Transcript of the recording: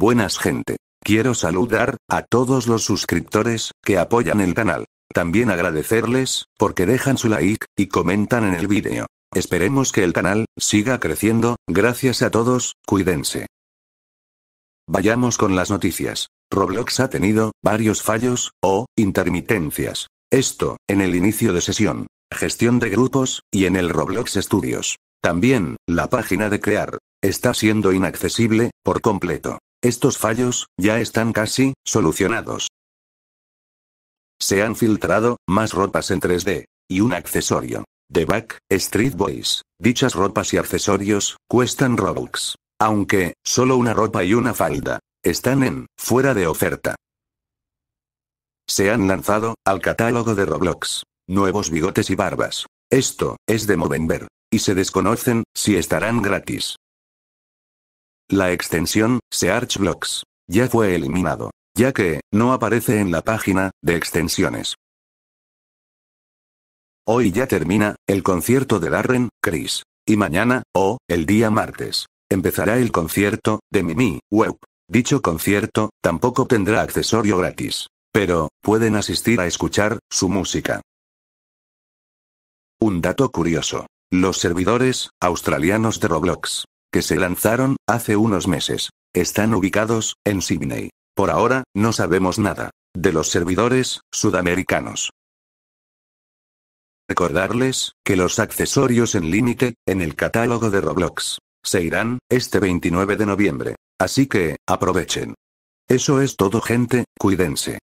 Buenas gente. Quiero saludar a todos los suscriptores que apoyan el canal. También agradecerles porque dejan su like y comentan en el vídeo. Esperemos que el canal siga creciendo. Gracias a todos, cuídense. Vayamos con las noticias. Roblox ha tenido varios fallos o intermitencias. Esto, en el inicio de sesión, gestión de grupos, y en el Roblox Studios. También, la página de crear, está siendo inaccesible, por completo. Estos fallos, ya están casi, solucionados. Se han filtrado, más ropas en 3D. Y un accesorio. de Back, Street Boys. Dichas ropas y accesorios, cuestan Robux. Aunque, solo una ropa y una falda. Están en, fuera de oferta. Se han lanzado, al catálogo de Roblox. Nuevos bigotes y barbas. Esto, es de Movember. Y se desconocen, si estarán gratis. La extensión, Search ya fue eliminado, ya que, no aparece en la página, de extensiones. Hoy ya termina, el concierto de Darren, Chris. Y mañana, o, el día martes, empezará el concierto, de Mimi, Web. Dicho concierto, tampoco tendrá accesorio gratis. Pero, pueden asistir a escuchar, su música. Un dato curioso. Los servidores, australianos de Roblox, que se lanzaron, hace unos meses. Están ubicados, en Sydney. Por ahora, no sabemos nada. De los servidores, sudamericanos. Recordarles, que los accesorios en límite, en el catálogo de Roblox, se irán, este 29 de noviembre. Así que, aprovechen. Eso es todo gente, cuídense.